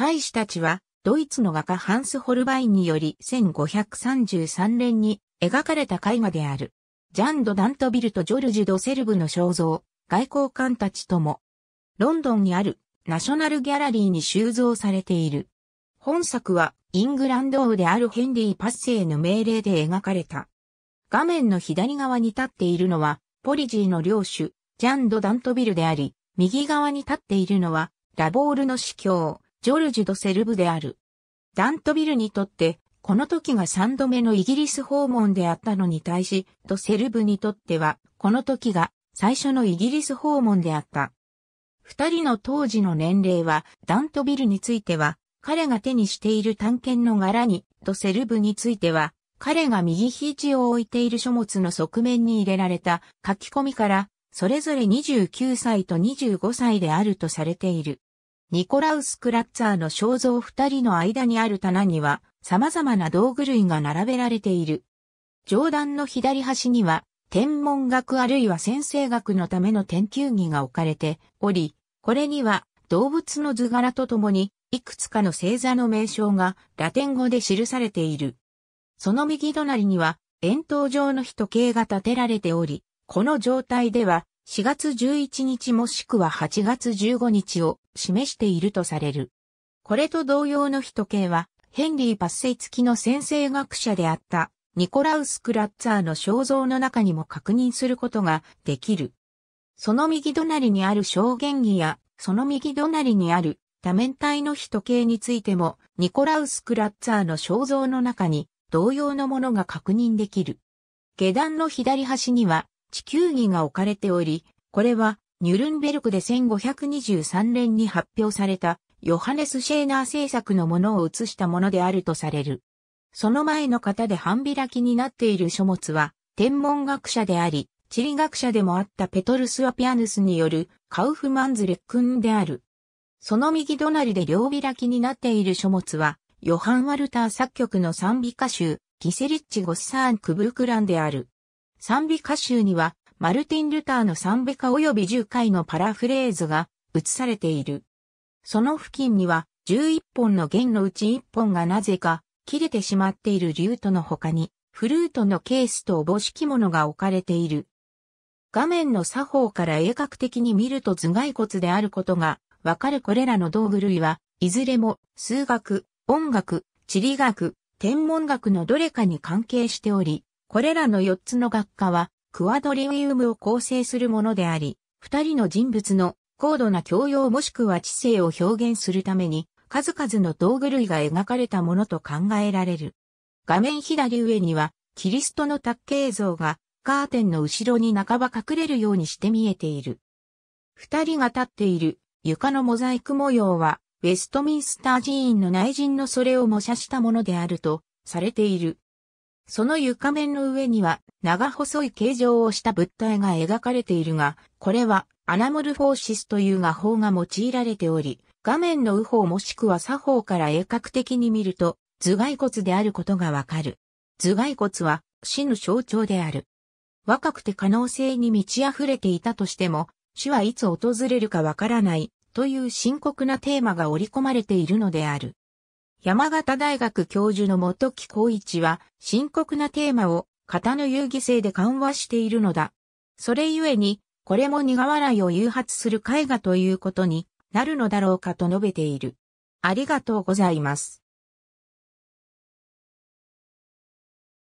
大使たちは、ドイツの画家ハンス・ホルバインにより1533年に描かれた絵画である。ジャンド・ダントビルとジョルジュ・ド・セルブの肖像、外交官たちとも、ロンドンにあるナショナルギャラリーに収蔵されている。本作はイングランド王であるヘンリー・パッセイの命令で描かれた。画面の左側に立っているのは、ポリジーの領主、ジャンド・ダントビルであり、右側に立っているのは、ラボールの司教、ジョルジュ・ド・セルブである。ダントビルにとって、この時が3度目のイギリス訪問であったのに対し、ド・セルブにとっては、この時が最初のイギリス訪問であった。二人の当時の年齢は、ダントビルについては、彼が手にしている探検の柄に、ド・セルブについては、彼が右肘を置いている書物の側面に入れられた書き込みから、それぞれ29歳と25歳であるとされている。ニコラウス・クラッツァーの肖像二人の間にある棚には様々な道具類が並べられている。上段の左端には天文学あるいは先生学のための研究儀が置かれており、これには動物の図柄とともにいくつかの星座の名称がラテン語で記されている。その右隣には円筒状の人形が建てられており、この状態では4月11日もしくは8月15日を示しているとされる。これと同様の人形は、ヘンリー・パッセイ付きの先生学者であったニコラウス・クラッツァーの肖像の中にも確認することができる。その右隣にある証言儀や、その右隣にある多面体の人形についても、ニコラウス・クラッツァーの肖像の中に同様のものが確認できる。下段の左端には地球儀が置かれており、これはニュルンベルクで1523年に発表されたヨハネス・シェーナー制作のものを写したものであるとされる。その前の方で半開きになっている書物は天文学者であり、地理学者でもあったペトルス・アピアヌスによるカウフマンズ・レックンである。その右隣で両開きになっている書物は、ヨハン・ワルター作曲の賛美歌集、ギセリッチ・ゴッサーン・クブルクランである。賛美歌集には、マルティン・ルターの賛美歌及び10回のパラフレーズが写されている。その付近には11本の弦のうち1本がなぜか切れてしまっているリュートの他にフルートのケースとおぼしきものが置かれている。画面の作法から鋭角的に見ると頭蓋骨であることがわかるこれらの道具類は、いずれも数学、音楽、地理学、天文学のどれかに関係しており、これらの4つの学科はクワドリウウムを構成するものであり、二人の人物の高度な教養もしくは知性を表現するために、数々の道具類が描かれたものと考えられる。画面左上には、キリストの卓形像が、カーテンの後ろに半ば隠れるようにして見えている。二人が立っている床のモザイク模様は、ウェストミンスター寺院の内陣のそれを模写したものであると、されている。その床面の上には長細い形状をした物体が描かれているが、これはアナモルフォーシスという画法が用いられており、画面の右方もしくは左方から鋭角的に見ると頭蓋骨であることがわかる。頭蓋骨は死の象徴である。若くて可能性に満ち溢れていたとしても、死はいつ訪れるかわからないという深刻なテーマが織り込まれているのである。山形大学教授の元木光一は、深刻なテーマを、型の遊戯性で緩和しているのだ。それゆえに、これも苦笑いを誘発する絵画ということになるのだろうかと述べている。ありがとうございます。